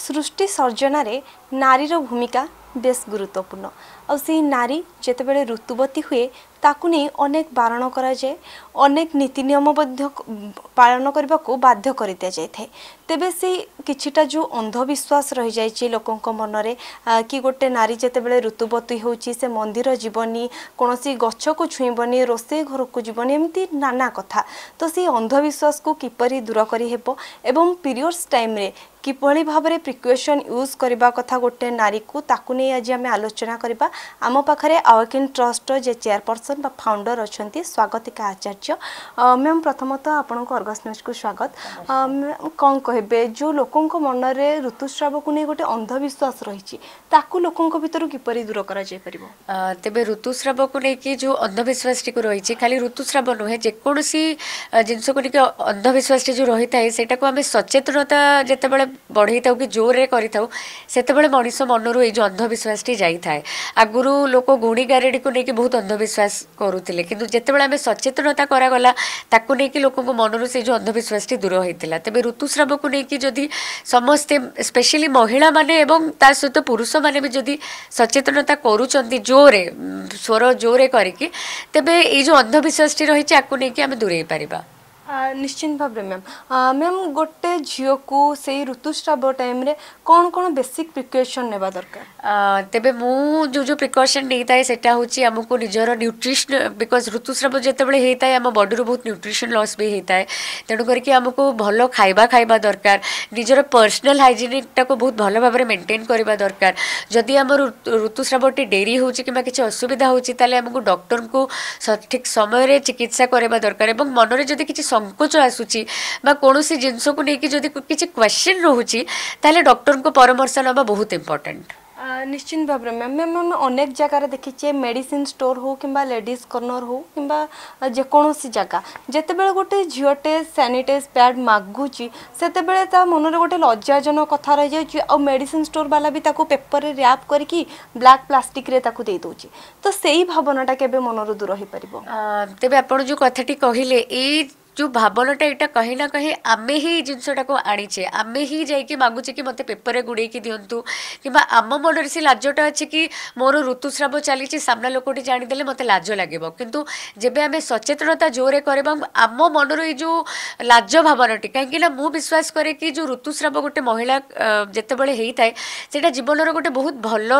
ସୃଷ୍ଟି ସର୍ଜନାରେ ନାରୀର ଭୂମିକା বেশ গুরুত্বপূর্ণ ଆଉ ସେଇ ନାରୀ ଯେତେବେଳେ ଋତୁବତୀ ହୁଏ ତାକୁ ନେଇ ଅନେକ ବାରଣ କରାଯାଏ ଅନେକ ନୀତି ନିୟମ ମଧ୍ୟ ପାଳନ କରିବାକୁ ବାଧ୍ୟ କରିଦିଆଯାଇଥାଏ ତେବେ ସେଇ କିଛିଟା ଯେଉଁ ଅନ୍ଧବିଶ୍ୱାସ ରହିଯାଇଛି ଲୋକଙ୍କ ମନରେ କି ଗୋଟେ ନାରୀ ଯେତେବେଳେ ଋତୁବତୀ ହେଉଛି ସେ ମନ୍ଦିର ଯିବନି କୌଣସି ଗଛକୁ ଛୁଇଁବନି ରୋଷେଇ ଘରକୁ ଯିବନି ଏମିତି ନାନା କଥା ତ ସେଇ ଅନ୍ଧବିଶ୍ୱାସକୁ କିପରି ଦୂର କରିହେବ ଏବଂ ପିରିୟଡ଼୍ସ ଟାଇମ୍ରେ কিভাবে ভাবে প্রিকুয়েসন ইউজ করা কথা গোটে নারী তাকে নিয়ে আজ আমি আলোচনা করা আম পাখে আওয়াকিন ট্রষ্টর যে চেয়ারপর্সন বা ফাউন্ডর অনেক স্বাগতিকা আচার্য ম্যাম প্রথমত আপনার অর্গস নিউজকু স্বাগত কম কহবে যে লোক মনরে ঋতুস্রাবক নিয়ে গোটে অন্ধবিশ্বাস রয়েছে তাকে লোক ভিতর কিপরি দূর করা যাইপার তেবে ঋতুস্রাবক নিয়ে যে অন্ধবিশ্বাসটি রয়েছে খালি ঋতুস্রাব নুহে যেকোন জিনিসক নিয়ে অন্ধবিশ্বাসটি যে রয়ে থাকে সেটা আমি সচেতনতা যেত বড়াই থাও কি জোরে করে থাকে সেতবে মানুষ মনর এই যে অন্ধবিশ্বাসটি যাই থাকে আগর লোক গুণি গারেড়ি নেই বহু অন্ধবিশ্বাস করুলে কিন্তু যেতবে আমি সচেতনতা করাগলা তাকে নিয়ে লোক মনর সেই যে অন্ধবিশ্বাসটি দূর হয়েছিল তবে ঋতুস্রাবক নিয়ে যদি সমস্তে স্পেশালি মহিলা মানে এবং তার সহ পুরুষ মানে যদি সচেতনতা করুচার জোরে স্বর জোরে করি তবে এই যে অন্ধবিশ্বাসটি রয়েছে আকু নিয়ে আমি দূরে পারিবা ନିଶ୍ଚିନ୍ତ ଭାବରେ ମ୍ୟାମ୍ ମ୍ୟାମ୍ ଗୋଟେ ଝିଅକୁ ସେଇ ଋତୁସ୍ରାବ ଟାଇମ୍ରେ କ'ଣ କ'ଣ ବେସିକ୍ ପ୍ରିକସନ୍ ନେବା ଦରକାର ତେବେ ମୁଁ ଯେଉଁ ଯେଉଁ ପ୍ରିକସନ୍ ନେଇଥାଏ ସେଇଟା ହେଉଛି ଆମକୁ ନିଜର ନ୍ୟୁଟ୍ରିସନ୍ ବିକଜ୍ ଋତୁସ୍ରାବ ଯେତେବେଳେ ହେଇଥାଏ ଆମ ବଡ଼ିରୁ ବହୁତ ନ୍ୟୁଟ୍ରିସନ୍ ଲସ୍ ବି ହେଇଥାଏ ତେଣୁ କରିକି ଆମକୁ ଭଲ ଖାଇବା ଖାଇବା ଦରକାର ନିଜର ପର୍ସନାଲ୍ ହାଇଜିନିକ୍ଟାକୁ ବହୁତ ଭଲ ଭାବରେ ମେଣ୍ଟେନ୍ କରିବା ଦରକାର ଯଦି ଆମର ଋତୁସ୍ରାବଟି ଡେରି ହେଉଛି କିମ୍ବା କିଛି ଅସୁବିଧା ହେଉଛି ତାହେଲେ ଆମକୁ ଡକ୍ଟରଙ୍କୁ ଠିକ୍ ସମୟରେ ଚିକିତ୍ସା କରିବା ଦରକାର ଏବଂ ମନରେ ଯଦି କିଛି সংকোচ ଆସୁଛି ବା କୌଣସି ଜିନିଷକୁ ନେଇକି ଯଦି କିଛି କ୍ୱେଶ୍ଚିନ୍ ରହୁଛି ତାହେଲେ ଡକ୍ଟରଙ୍କ ପରାମର୍ଶ ନେବା ବହୁତ ଇମ୍ପୋର୍ଟାଣ୍ଟ ନିଶ୍ଚିନ୍ତ ଭାବରେ ମ୍ୟାମ୍ ମ୍ୟାମ୍ ଆମେ ଅନେକ ଜାଗାରେ ଦେଖିଛେ ମେଡ଼ିସିନ ଷ୍ଟୋର୍ ହଉ କିମ୍ବା ଲେଡ଼ିଜ୍ କର୍ଣ୍ଣର ହଉ କିମ୍ବା ଯେକୌଣସି ଜାଗା ଯେତେବେଳେ ଗୋଟେ ଝିଅଟେ ସାନିଟାଇଜ୍ ପ୍ୟାଡ୍ ମାଗୁଛି ସେତେବେଳେ ତା ମନରେ ଗୋଟେ ଲଜ୍ଜାଜନକ କଥା ରହିଯାଉଛି ଆଉ ମେଡ଼ିସିନ ଷ୍ଟୋର୍ ବାଲା ବି ତାକୁ ପେପରରେ ର୍ୟାପ୍ କରିକି ବ୍ଲାକ୍ ପ୍ଲାଷ୍ଟିକ୍ରେ ତାକୁ ଦେଇ ଦେଉଛି ତ ସେଇ ଭାବନାଟା କେବେ ମନରୁ ଦୂର ହେଇପାରିବ ତେବେ ଆପଣ ଯେଉଁ କଥାଟି କହିଲେ ଏଇ ଯେଉଁ ଭାବନାଟା ଏଇଟା କହି ନା କାହିଁ ଆମେ ହିଁ ଏଇ ଜିନିଷଟାକୁ ଆଣିଛେ ଆମେ ହିଁ ଯାଇକି ମାଗୁଛେ କି ମୋତେ ପେପରରେ ଗୁଡ଼େଇକି ଦିଅନ୍ତୁ କିମ୍ବା ଆମ ମନରେ ସେ ଲାଜଟା ଅଛି କି ମୋର ଋତୁସ୍ରାବ ଚାଲିଛି ସାମ୍ନା ଲୋକଟି ଜାଣିଦେଲେ ମୋତେ ଲାଜ ଲାଗିବ କିନ୍ତୁ ଯେବେ ଆମେ ସଚେତନତା ଜୋରରେ କରିବା ଆମ ମନରୁ ଏଇ ଯେଉଁ ଲାଜ ଭାବନାଟି କାହିଁକିନା ମୁଁ ବିଶ୍ୱାସ କରେ କି ଯେଉଁ ଋତୁସ୍ରାବ ଗୋଟେ ମହିଳା ଯେତେବେଳେ ହେଇଥାଏ ସେଇଟା ଜୀବନର ଗୋଟେ ବହୁତ ଭଲ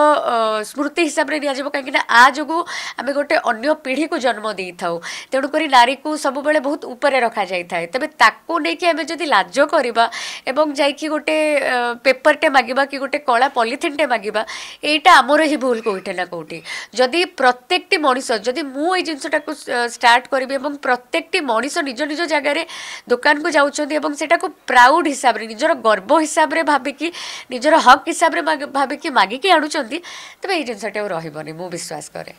ସ୍ମୃତି ହିସାବରେ ନିଆଯିବ କାହିଁକିନା ଆ ଯୋଗୁଁ ଆମେ ଗୋଟେ ଅନ୍ୟ ପିଢ଼ିକୁ ଜନ୍ମ ଦେଇଥାଉ ତେଣୁକରି ନାରୀକୁ ସବୁବେଳେ ବହୁତ ଉପରେ ରଖ ରଖାଯାଇଥାଏ ତେବେ ତାକୁ ନେଇକି ଆମେ ଯଦି ଲାଜ କରିବା ଏବଂ ଯାଇକି ଗୋଟେ ପେପରଟେ ମାଗିବା କି ଗୋଟେ କଳା ପଲିଥିନ୍ଟେ ମାଗିବା ଏଇଟା ଆମର ହିଁ ଭୁଲ କେଉଁଠି ନା କେଉଁଠି ଯଦି ପ୍ରତ୍ୟେକଟି ମଣିଷ ଯଦି ମୁଁ ଏଇ ଜିନିଷଟାକୁ ଷ୍ଟାର୍ଟ କରିବି ଏବଂ ପ୍ରତ୍ୟେକଟି ମଣିଷ ନିଜ ନିଜ ଜାଗାରେ ଦୋକାନକୁ ଯାଉଛନ୍ତି ଏବଂ ସେଟାକୁ ପ୍ରାଉଡ଼ ହିସାବରେ ନିଜର ଗର୍ବ ହିସାବରେ ଭାବିକି ନିଜର ହକ୍ ହିସାବରେ ଭାବିକି ମାଗିକି ଆଣୁଛନ୍ତି ତେବେ ଏଇ ଜିନିଷଟି ଆଉ ରହିବନି ମୁଁ ବିଶ୍ୱାସ କରେ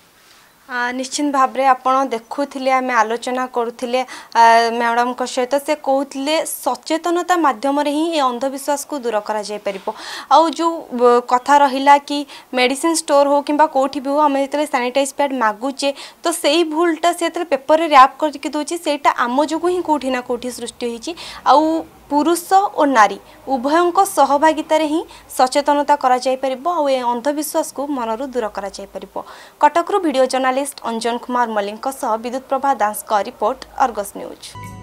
निश्चित भाव आप देखुले आम आलोचना करुले मैडम सहित से कहते सचेतनता मध्यम ही अंधविश्वास को दूर कर जो कथा रहा कि मेडिसिन स्टोर हो कि कौटी भी हो जो सानिटाइज पैड मगुचे तो से ही भूलटा से पेपर में रैप करके दूसरी सेम जो ही कौटिना कौटी सृष्टि आउ ପୁରୁଷ ଓ ନାରୀ ଉଭୟଙ୍କ ସହଭାଗିତାରେ ହିଁ ସଚେତନତା କରାଯାଇପାରିବ ଆଉ ଏ ଅନ୍ଧବିଶ୍ୱାସକୁ ମନରୁ ଦୂର କରାଯାଇପାରିବ କଟକରୁ ଭିଡ଼ିଓ ଜର୍ଣ୍ଣାଲିଷ୍ଟ ଅଞ୍ଜନ କୁମାର ମଲ୍ଲିକଙ୍କ ସହ ବିଦ୍ୟୁତ୍ ପ୍ରଭା ଦାସଙ୍କ ରିପୋର୍ଟ ଅର୍ଗସ୍ ନ୍ୟୁଜ୍